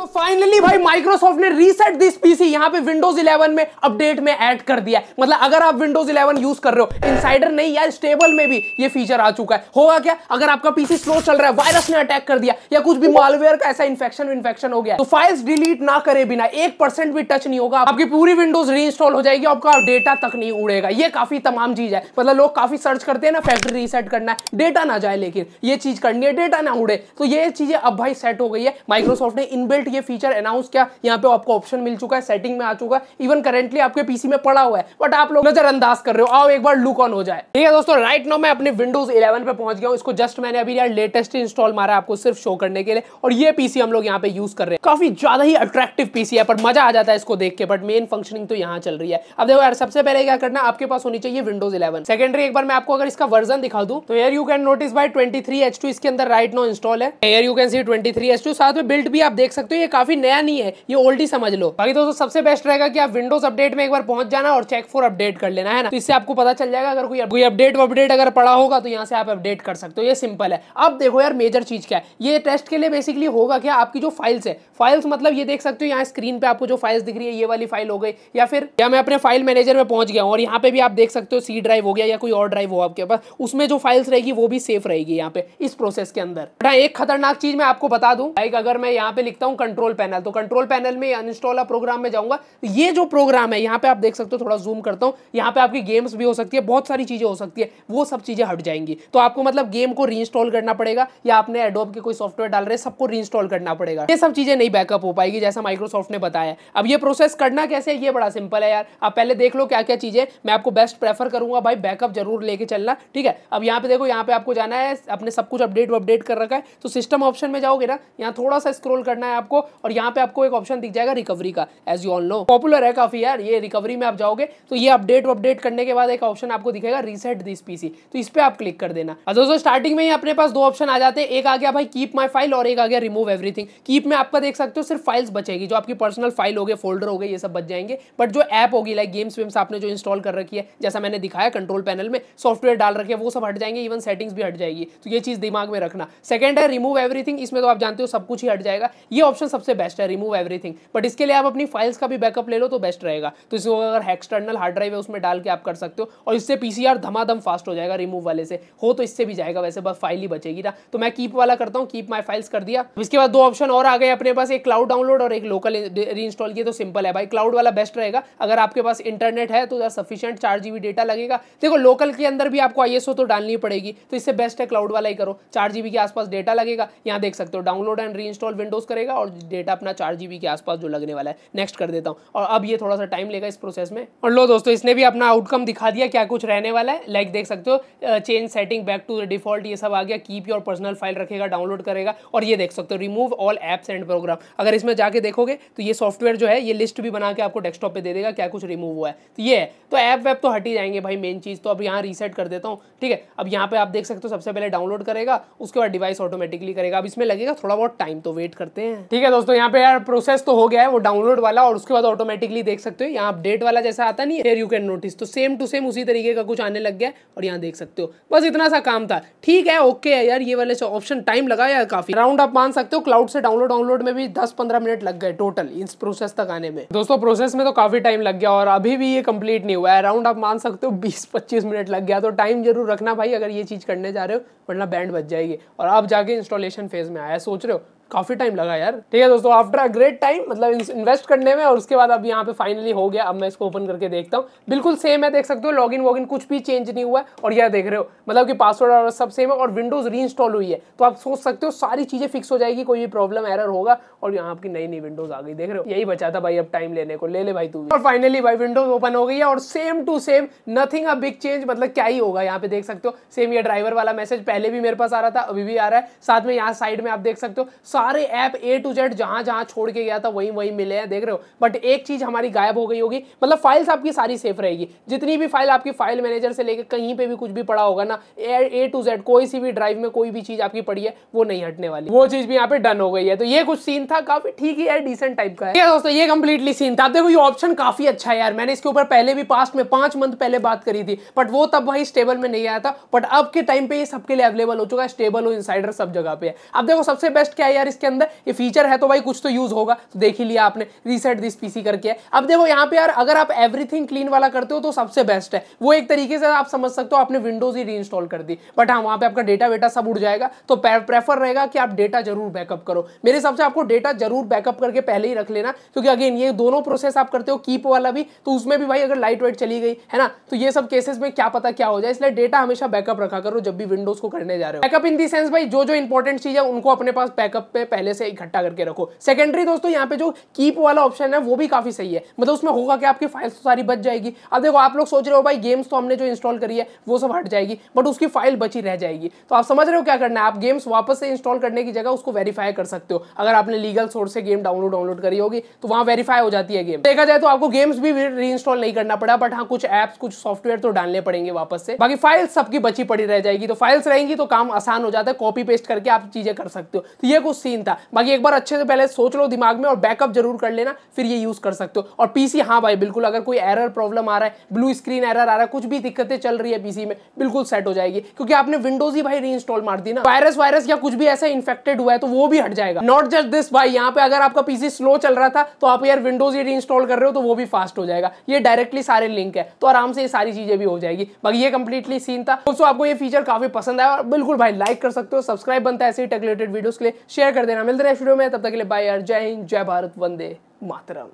तो फाइनली भाई माइक्रोसॉफ्ट ने रीसेट दिस पीसी यहाँ पे विंडोज 11 में अपडेट में ऐड कर दिया मतलब अगर आप विंडोज 11 यूज कर रहे हो इनसाइडर नहीं यार स्टेबल में भी ये फीचर आ चुका है होगा क्या अगर आपका पीसी स्लो चल रहा है वायरस ने अटैक कर दिया या कुछ भी मालवेयर का ऐसा इन्फेक्शन इन्फेक्शन हो गया तो फाइल्स डिलीट ना करे बिना एक भी टच नहीं होगा आपकी पूरी विंडोज री हो जाएगी आपका डेटा तक नहीं उड़ेगा ये काफी तमाम चीज है मतलब लोग काफी सर्च करते हैं ना फैक्ट्री रीसेट करना है डेटा ना जाए लेकिन ये चीज करनी है डेटा ना उड़े तो ये चीजें अब भाई सेट हो गई है माइक्रोसॉफ्ट ने इनबिल्ट रिलेटेड ये फीचर अनाउंस किया यहाँ पे आपको ऑप्शन मिल चुका है सेटिंग में आ चुका है इवन करेंटली आपके पीसी में पड़ा हुआ है बट आप लोग नजरअंदाज कर रहे हो आओ एक बार लुक ऑन हो जाए ठीक है दोस्तों राइट नाउ मैं अपने विंडोज इलेवन पे पहुंच गया हूँ इसको जस्ट मैंने अभी यार लेटेस्ट इंस्टॉल मारा आपको सिर्फ शो करने के लिए और ये पीसी हम लोग यहाँ पे यूज कर रहे हैं काफी ज्यादा ही अट्रैक्टिव पीसी है पर मजा आ जाता है इसको देख के बट मेन फंक्शनिंग तो यहाँ चल रही है अब देखो यार सबसे पहले क्या करना आपके पास होनी चाहिए विंडोज इलेवन सेकेंडरी एक बार मैं आपको अगर इसका वर्जन दिखा दू तो यार you can notice by twenty three इसके अंदर राइट नो इंस्टॉल है एयर you can see twenty three साथ में बिल्ड भी आप देख सकते हो ये काफी नया नहीं है ये ओल्ड ही समझ लो बाकी दोस्तों सबसे बेस्ट रहेगा कि आप विंडोज अपडेट में एक बार पहुंच जाना और चेक फॉर अपडेट कर लेना है ना तो इससे आपको पता चल जाएगा अगर कोई कोई अपडेट अपडेट अगर पड़ा होगा तो यहाँ से आप अपडेट कर सकते हो ये सिंपल है अब देखो यार मेजर चीज क्या है ये टेस्ट के लिए बेसिकली होगा क्या आपकी जो फाइल्स है फाइल्स मतलब ये देख सकते हो यहाँ स्क्रीन पे आपको जो फाइल्स दिख रही है ये वाली फाइल हो गई या फिर या मैं अपने फाइल मैनेजर में पहुंच गया हूँ और यहाँ पे भी आप देख सकते हो सी ड्राइव हो गया या कोई और ड्राइव हो आपके पास उसमें जो फाइल्स रहेगी वो भी सेफ रहेगी यहाँ पे इस प्रोसेस के अंदर हाँ, एक खतरनाक चीज मैं आपको बता दूं लाइक अगर मैं यहाँ पे लिखता हूँ कंट्रोल पैनल तो कंट्रोल पैनल में अनइंस्टॉल प्रोग्राम में जाऊंगा तो ये जो प्रोग्राम है यहाँ पे आप देख सकते हो थोड़ा जूम करता हूँ यहाँ पे आपकी गेम्स भी हो सकती है बहुत सारी चीज़ें हो सकती है वो सब चीज़ें हट जाएंगी तो आपको मतलब गेम को रीइंस्टॉल करना पड़ेगा या आपने एडोब के कोई सॉफ्टवेयर डाल रहे सबको रीइंस्टॉल करना पड़ेगा ये सब चीज़ें नहीं बैकअप हो पाएगी जैसा माइक्रोसॉफ्ट ने बताया अब ये प्रोसेस करना कैसे है ये बड़ा सिंपल है यार आप पहले देख लो क्या क्या चीज़ें मैं आपको बेस्ट प्रेफर करूंगा भाई बैकअप जरूर लेके चलना ठीक है अब यहाँ पे देखो यहाँ पे आपको जाना है अपने सब कुछ अपडेट अपडेट कर रखा है तो सिस्टम ऑप्शन में जाओगे ना यहाँ थोड़ा सा स्क्रोल करना है आपको आपको और यहाँ पे आपको एक ऑप्शन दिख जाएगा रिकवरी का as you all know popular है काफी यार ये रिकवरी में आप जाओगे तो ये अपडेट अपडेट करने के बाद एक ऑप्शन आपको दिखेगा रीसेट दिस पीसी तो इस पर आप क्लिक कर देना दोस्तों स्टार्टिंग में ही अपने पास दो ऑप्शन आ जाते हैं एक आ गया भाई कीप माई फाइल और एक आ गया रिमूव एवरीथिंग कीप में आपका देख सकते हो सिर्फ फाइल्स बचेगी जो आपकी पर्सनल फाइल हो गए फोल्डर हो गए ये सब बच जाएंगे बट जो ऐप होगी लाइक गेम्स वेम्स आपने जो इंस्टॉल कर रखी है जैसा मैंने दिखाया कंट्रोल पैनल में सॉफ्टवेयर डाल रखे वो सब हट जाएंगे इवन सेटिंग्स भी हट जाएगी तो ये चीज दिमाग में रखना सेकंड है रिमूव एवरीथिंग इसमें तो आप जानते हो सब कुछ ही हट जाएगा ये ऑप्शन ऑप्शन सबसे बेस्ट है रिमूव एवरीथिंग बट इसके लिए आप अपनी फाइल्स का भी बैकअप ले लो तो बेस्ट रहेगा तो इसको अगर एक्सटर्नल हार्ड ड्राइव है उसमें डाल के आप कर सकते हो और इससे पीसीआर धमाधम फास्ट हो जाएगा रिमूव वाले से हो तो इससे भी जाएगा वैसे बस फाइल ही बचेगी ना तो मैं कीप वाला करता हूँ कीप माई फाइल्स कर दिया इसके बाद दो ऑप्शन और आ गए अपने पास एक क्लाउड डाउनलोड और एक लोकल री इंस्टॉल किया तो सिंपल है भाई क्लाउड वाला बेस्ट रहेगा अगर आपके पास इंटरनेट है तो सफिशियंट चार जीबी डेटा लगेगा देखो लोकल के अंदर भी आपको आई तो डालनी पड़ेगी तो इससे बेस्ट है क्लाउड वाला ही करो चार जीबी के आसपास डेटा लगेगा यहाँ देख सकते हो download and reinstall Windows करेगा और और डेटा अपना चार जी के आसपास जो लगने वाला है नेक्स्ट कर देता हूँ और अब ये थोड़ा सा टाइम लेगा इस प्रोसेस में और लो दोस्तों इसने भी अपना आउटकम दिखा दिया क्या कुछ रहने वाला है लाइक देख सकते हो change setting back to default ये सब आ गया कीप योर पर्सनल फाइल रखेगा डाउनलोड करेगा और ये देख सकते हो remove all apps and program अगर इसमें जाके देखोगे तो ये सॉफ्टवेयर जो है ये लिस्ट भी बना के आपको डेस्कटॉप पे दे देगा क्या कुछ रिमूव हुआ है तो ये है तो ऐप वैप तो हट ही जाएंगे भाई मेन चीज़ तो अब यहाँ रीसेट कर देता हूँ ठीक है अब यहाँ पे आप देख सकते हो सबसे पहले डाउनलोड करेगा उसके बाद डिवाइस ऑटोमेटिकली करेगा अब इसमें लगेगा थोड़ा बहुत टाइम तो वेट करते हैं ठीक ठीक है दोस्तों यहाँ पे यार प्रोसेस तो हो गया है वो डाउनलोड वाला और उसके बाद ऑटोमेटिकली देख सकते हो यहाँ अपडेट वाला जैसा आता नहीं है यू कैन नोटिस तो सेम टू सेम उसी तरीके का कुछ आने लग गया और यहाँ देख सकते हो बस इतना सा काम था ठीक है ओके है यार ये वाले ऑप्शन टाइम लगा यार काफी राउंड आप मान सकते हो क्लाउड से डाउनलोड डाउनलोड में भी दस पंद्रह मिनट लग गए टोटल इस प्रोसेस तक आने में दोस्तों प्रोसेस में तो काफी टाइम लग गया और अभी भी ये कंप्लीट नहीं हुआ है राउंड आप मान सकते हो बीस पच्चीस मिनट लग गया तो टाइम जरूर रखना भाई अगर ये चीज करने जा रहे हो वरना बैंड बच जाएगी और अब जाके इंस्टॉलेशन फेज में आया सोच रहे हो काफ़ी टाइम लगा यार ठीक है दोस्तों आफ्टर अ ग्रेट टाइम मतलब इन्वेस्ट करने में और उसके बाद अब यहाँ पे फाइनली हो गया अब मैं इसको ओपन करके देखता हूँ बिल्कुल सेम है देख सकते हो लॉगिन वॉगिन कुछ भी चेंज नहीं हुआ है और यह देख रहे हो मतलब कि पासवर्ड और सब सेम है और विंडोज़ री हुई है तो आप सोच सकते हो सारी चीज़ें फिक्स हो जाएगी कोई भी प्रॉब्लम एरर होगा और यहाँ आपकी नई नई विंडोज़ आ गई देख रहे हो यही बचा था भाई अब टाइम लेने को ले ले भाई तू और फाइनली भाई विंडोज़ ओपन हो गई है और same to same nothing a big change मतलब क्या ही होगा यहाँ पे देख सकते हो सेम यह ड्राइवर वाला मैसेज पहले भी मेरे पास आ रहा था अभी भी आ रहा है साथ में यहाँ साइड में आप देख सकते हो सारे ऐप ए टू जेड जहां जहां छोड़ के गया था वहीं वहीं मिले हैं देख रहे हो बट एक चीज हमारी गायब हो गई होगी मतलब फाइल्स आपकी सारी सेफ रहेगी जितनी भी फाइल आपकी फाइल मैनेजर से लेकर कहीं पे भी कुछ भी पड़ा होगा ना ए टू जेड कोई सी भी ड्राइव में कोई भी चीज आपकी पड़ी है वो नहीं हटने वाली वो चीज भी यहाँ पे डन हो गई है तो ये कुछ सीन था काफी ठीक है डिसेंट टाइप का है दोस्तों ये कंप्लीटली सीन था देखो ये ऑप्शन काफी अच्छा है यार मैंने इसके ऊपर पहले भी पास्ट में पांच मंथ पहले बात करी थी बट वो तब भाई स्टेबल में नहीं आया था बट अब के टाइम पे ये सबके लिए अवेलेबल हो चुका है स्टेबल हो इनसाइडर सब जगह पे है अब देखो सबसे बेस्ट क्या है यार इसके अंदर ये फीचर है तो भाई कुछ तो यूज़ होगा तो देख ही लिया आपने रीसेट दिस पीसी करके है अब देखो यहाँ पे यार अगर आप एवरीथिंग क्लीन वाला करते हो तो सबसे बेस्ट है वो एक तरीके से आप समझ सकते हो आपने विंडोज ही रीइंस्टॉल कर दी बट हाँ वहाँ पे आपका डेटा वेटा सब उड़ जाएगा तो प्रेफर रहेगा कि आप डेटा जरूर बैकअप करो मेरे हिसाब से आपको डेटा जरूर बैकअप करके पहले ही रख लेना क्योंकि अगेन ये दोनों प्रोसेस आप करते हो कीप वाला भी तो उसमें भी भाई अगर लाइट वाइट चली गई है ना तो ये सब केसेस में क्या पता क्या हो जाए इसलिए डेटा हमेशा बैकअप रखा करो जब भी विंडोज को करने जा रहे हो बैकअप इन दी सेंस भाई जो जो इंपॉर्टेंट चीज है उनको अपने पास बैकअप पे पे पहले से इकट्ठा करके रखो सेकेंडरी दोस्तों यहाँ पे जो कीप वाला ऑप्शन है वो भी काफ़ी सही है मतलब उसमें होगा कि आपकी फाइल्स तो सारी बच जाएगी अब देखो आप लोग सोच रहे हो भाई गेम्स तो हमने जो इंस्टॉल करी है वो सब हट जाएगी बट उसकी फाइल बची रह जाएगी तो आप समझ रहे हो क्या करना है आप गेम्स वापस से इंस्टॉल करने की जगह उसको वेरीफाई कर सकते हो अगर आपने लीगल सोर्स से गेम डाउनलोड डाउनलोड करी होगी तो वहां वेरीफाई हो जाती है गेम देखा जाए तो आपको गेम्स भी री नहीं करना पड़ा बट हाँ कुछ एप्स कुछ सॉफ्टवेयर तो डालने पड़ेंगे वापस से बाकी फाइल्स सबकी बची पड़ी रह जाएगी तो फाइल्स रहेंगी तो काम आसान हो जाता है कॉपी पेस्ट करके आप चीजें कर सकते हो तो ये कुछ सीन था बाकी एक बार अच्छे से पहले सोच लो दिमाग में और बैकअप जरूर कर लेना फिर ये यूज़ कर सकते हो और पीसी हाँ भाई बिल्कुल अगर कोई एरर प्रॉब्लम आ रहा है ब्लू स्क्रीन एरर आ रहा है कुछ भी दिक्कतें चल रही है पीसी में बिल्कुल सेट हो जाएगी क्योंकि आपने विंडोज ही भाई रीइंस्टॉल मार दी ना वायरस वायरस या कुछ भी ऐसा इन्फेक्टेड हुआ है तो वो भी हट जाएगा नॉट जस्ट दिस भाई यहाँ पे अगर आपका पीसी स्लो चल रहा था तो आप यार विंडोज ही रीइंस्टॉल कर रहे हो तो वो भी फास्ट हो जाएगा ये डायरेक्टली सारे लिंक है तो आराम से ये सारी चीजें भी हो जाएगी बाकी ये कंप्लीटली सीन था दोस्तों आपको ये फीचर काफी पसंद आया और बिल्कुल भाई लाइक कर सकते हो सब्सक्राइब बनता है ऐसे ही टेक रिलेटेड वीडियोस के लिए शेयर शेयर कर देना मिलते हैं स्टूडियो में तब तक के लिए बाय यार जय हिंद जय भारत वंदे मातरम